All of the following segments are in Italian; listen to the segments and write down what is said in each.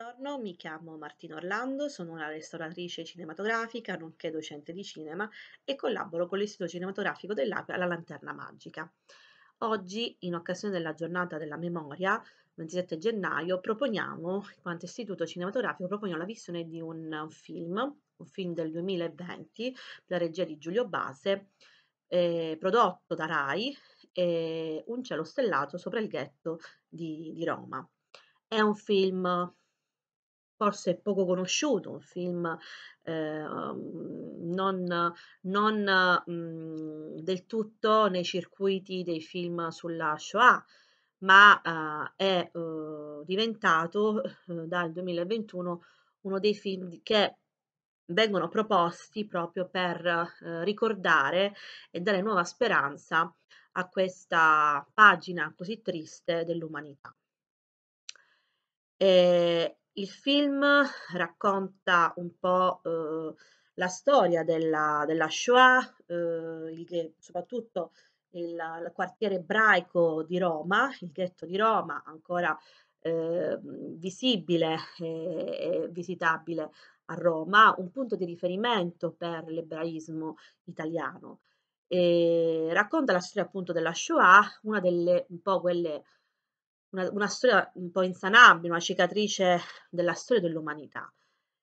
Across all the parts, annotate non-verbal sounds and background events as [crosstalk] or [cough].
Buongiorno, mi chiamo Martina Orlando, sono una restauratrice cinematografica, nonché docente di cinema e collaboro con l'Istituto Cinematografico dell'Aquila alla Lanterna Magica. Oggi, in occasione della giornata della memoria, 27 gennaio, proponiamo, in quanto istituto cinematografico, proponiamo la visione di un film, un film del 2020, la regia di Giulio Base, eh, prodotto da Rai, eh, Un cielo stellato sopra il ghetto di, di Roma. È un film forse poco conosciuto, un film eh, non, non mh, mhmm, del tutto nei circuiti dei film sulla Shoah, ma eh, è eh, diventato eh, dal 2021 uno dei film che vengono proposti proprio per eh, ricordare e dare nuova speranza a questa pagina così triste dell'umanità. E, il film racconta un po' eh, la storia della, della Shoah, eh, il, soprattutto il, il, quartiere ebraico di Roma, il ghetto di Roma, ancora eh, visibile e, e visitabile a Roma, un punto di riferimento per l'ebraismo italiano. E racconta la storia appunto della Shoah, una delle un po' quelle una, una storia un po' insanabile, una cicatrice della storia dell'umanità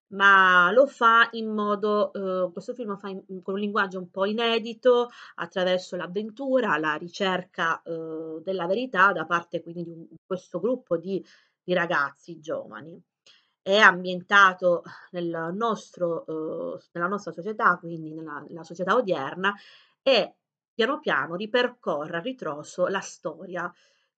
ma lo fa in modo, eh, questo film lo fa in, con un linguaggio un po' inedito, attraverso l'avventura, la ricerca eh, della verità da parte quindi di, un, questo gruppo di, di, ragazzi giovani. È ambientato nel nostro, eh, nella nostra società, quindi nella, nella, società odierna, e piano piano ripercorre a ritroso la storia eh,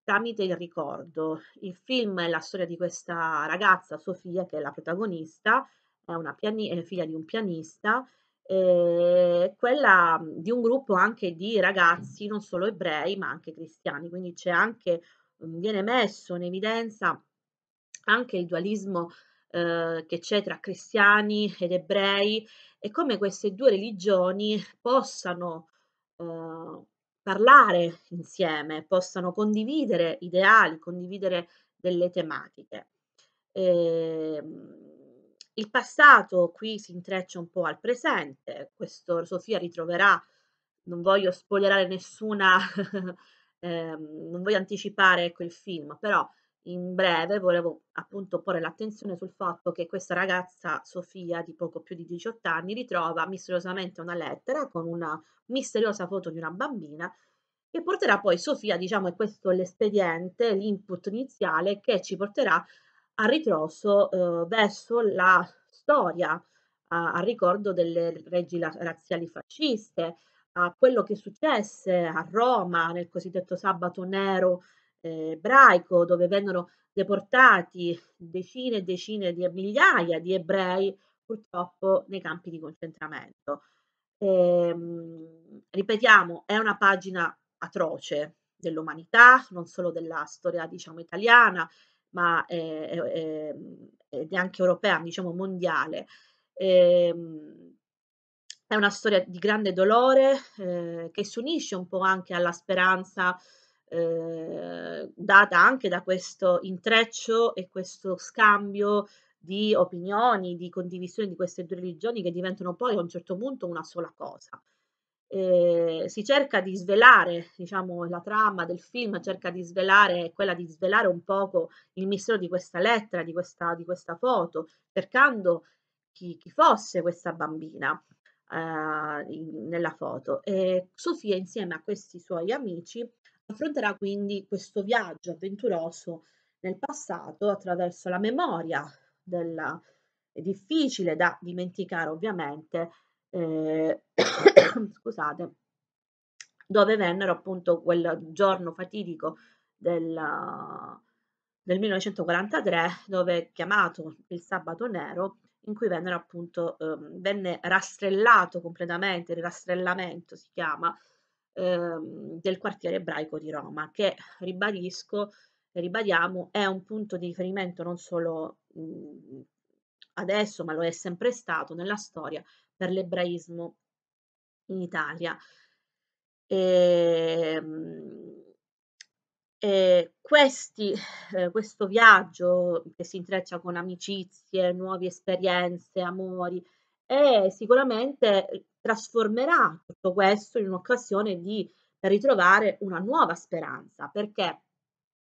tramite il ricordo. Il film è la storia di questa ragazza, Sofia, che è la protagonista, è una è figlia di un pianista, eh, quella mhmm, di un gruppo anche di ragazzi, non solo ebrei, ma anche cristiani, quindi c'è anche, mhmm, viene messo in evidenza anche il dualismo eh, che c'è tra cristiani ed ebrei e come queste due religioni possano eh, parlare insieme, possano condividere ideali, condividere delle tematiche. Eh, il passato qui si intreccia un po' al presente, questo Sofia ritroverà, non voglio spoilerare nessuna, [laughs] eh, non voglio anticipare quel ecco, film, però in breve volevo appunto porre l'attenzione sul fatto che questa ragazza Sofia di poco più di 18 anni ritrova misteriosamente una lettera con una misteriosa foto di una bambina che porterà poi Sofia, diciamo, è questo l'espediente, l'input iniziale che ci porterà a ritroso eh, verso la storia, a, a ricordo delle leggi razziali fasciste, a quello che successe a Roma nel cosiddetto sabato nero eh, ebraico dove vennero deportati decine e decine di migliaia di ebrei purtroppo nei campi di concentramento. E, ehm, ripetiamo, è una pagina atroce dell'umanità, non solo della storia diciamo italiana, ma ed eh, eh, ehm, anche europea, diciamo mondiale. E, ehm, è una storia di grande dolore eh, che si unisce un po' anche alla speranza eh, data anche da questo intreccio e questo scambio di opinioni, di condivisione di queste due religioni che diventano poi a un certo punto una sola cosa. Eh, si cerca di svelare, diciamo, la trama del film cerca di svelare, quella di svelare un poco il mistero di questa lettera, di questa, di questa foto, cercando chi, chi, fosse questa bambina eh, in, nella foto. E Sofia, insieme a questi suoi amici, Affronterà quindi questo viaggio avventuroso nel passato attraverso la memoria della è difficile da dimenticare ovviamente, eh, [coughs] scusate, dove vennero appunto quel giorno fatidico del, del 1943, dove chiamato il sabato nero, in cui vennero appunto, eh, venne rastrellato completamente, il rastrellamento si chiama, Ehm, del quartiere ebraico di Roma, che ribadisco, ribadiamo, è un punto di riferimento non solo mh, mhmm, adesso, ma lo è sempre stato nella storia per l'ebraismo in Italia. E, ehm, e questi, eh, questo viaggio che si intreccia con amicizie, nuove esperienze, amori, è sicuramente trasformerà tutto questo in un'occasione di ritrovare una nuova speranza, perché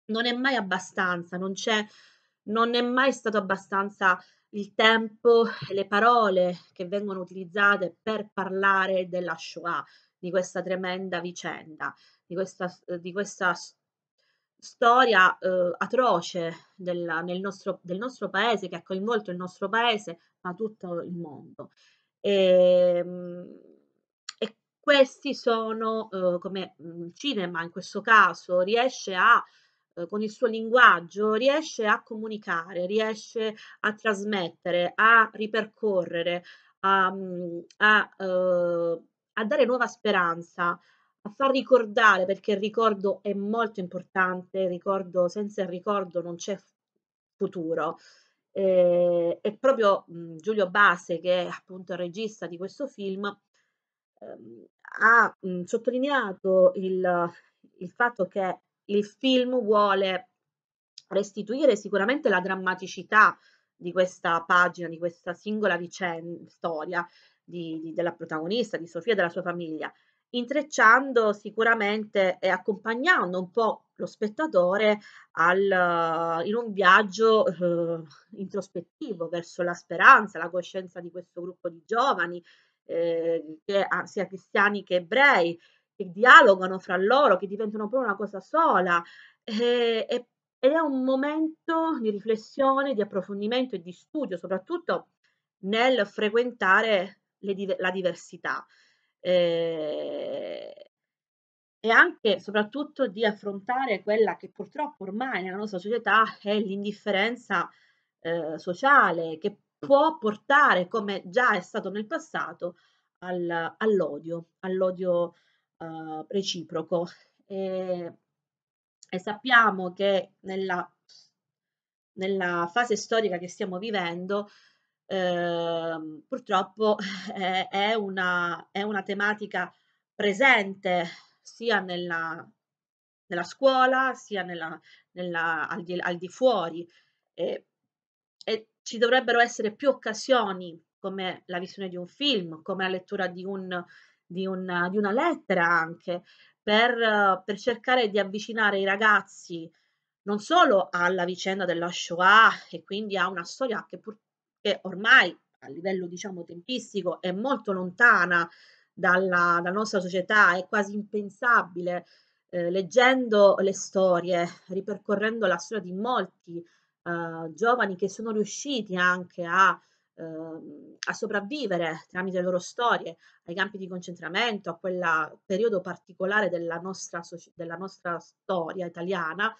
non è mai abbastanza, non c'è non è mai stato abbastanza il tempo e le parole che vengono utilizzate per parlare della Shoah, di questa tremenda vicenda, di questa, di questa storia eh, atroce della, nel nostro, del nostro paese che ha coinvolto il nostro paese ma tutto il mondo. E, ehm, e questi sono, eh, come mhmm, il cinema in questo caso, riesce a uhm, con il suo linguaggio riesce a comunicare, riesce a trasmettere, a ripercorrere, a, mhmm, a, uh, a, dare nuova speranza, a far ricordare, perché il ricordo è molto importante, ricordo, senza il ricordo non c'è futuro eh, e proprio mh, mhmm, Giulio Base, che è appunto il regista di questo film, ehm, ha mh, mhmm, sottolineato il, il fatto che il film vuole restituire sicuramente la drammaticità di questa pagina, di questa singola vicenda, storia di, di, della protagonista, di Sofia e della sua famiglia, intrecciando sicuramente e accompagnando un po' lo spettatore al, in un viaggio eh, introspettivo verso la speranza, la coscienza di questo gruppo di giovani, eh, che, sia cristiani che ebrei, che dialogano fra loro, che diventano poi una cosa sola. Eh, e, ed è un momento di riflessione, di approfondimento e di studio, soprattutto nel frequentare le, la diversità eh, e anche soprattutto di affrontare quella che purtroppo ormai nella nostra società è l'indifferenza eh, sociale che può portare, come già è stato nel passato, al, all'odio, all'odio eh, reciproco. E, ehm, e, sappiamo che nella, nella fase storica che stiamo vivendo Ehm, purtroppo [laughs] è, una, è, una, tematica presente sia nella, nella scuola sia nella, nella, al, di, al, di, fuori e, e ci dovrebbero essere più occasioni come la visione di un film, come la lettura di, un, di, una, di una lettera anche, per, per, cercare di avvicinare i ragazzi non solo alla vicenda della Shoah e quindi a una storia che purtroppo che ormai a livello diciamo tempistico è molto lontana dalla, dalla nostra società, è quasi impensabile. Eh, leggendo le storie, ripercorrendo la storia di molti eh, giovani che sono riusciti anche a, eh, a, sopravvivere tramite le loro storie ai campi di concentramento, a quel periodo particolare della nostra, della nostra storia italiana,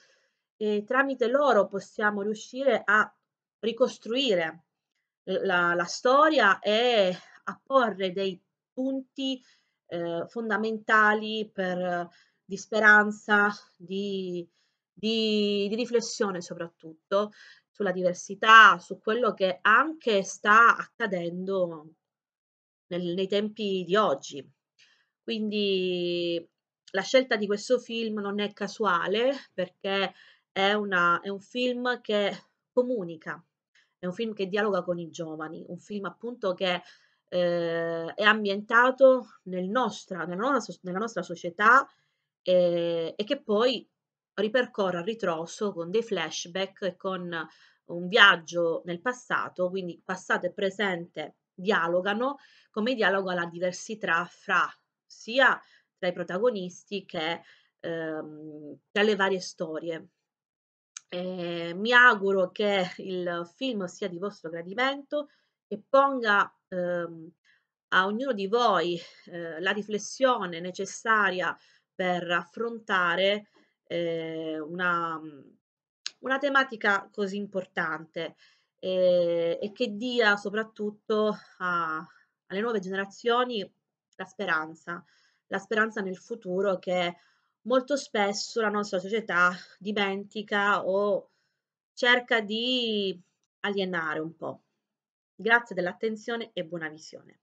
e tramite loro possiamo riuscire a ricostruire la, la storia e a porre dei punti eh, fondamentali per, di speranza, di, di, di riflessione soprattutto sulla diversità, su quello che anche sta accadendo nel, nei tempi di oggi. Quindi la scelta di questo film non è casuale perché è, una, è un film che comunica è un film che dialoga con i giovani, un film appunto che eh, è ambientato nel nostra, nella, nostra, nella, nostra, società eh, e che poi ripercorre a ritroso con dei flashback e con un viaggio nel passato, quindi passato e presente dialogano, come dialoga la diversità fra sia tra i protagonisti che ehm, tra le varie storie. Eh, mi auguro che il film sia di vostro gradimento e ponga ehm, a ognuno di voi eh, la riflessione necessaria per affrontare eh, una, una, tematica così importante eh, e che dia soprattutto a, alle nuove generazioni la speranza, la speranza nel futuro che molto spesso la nostra società dimentica o cerca di alienare un po'. Grazie dell'attenzione e buona visione.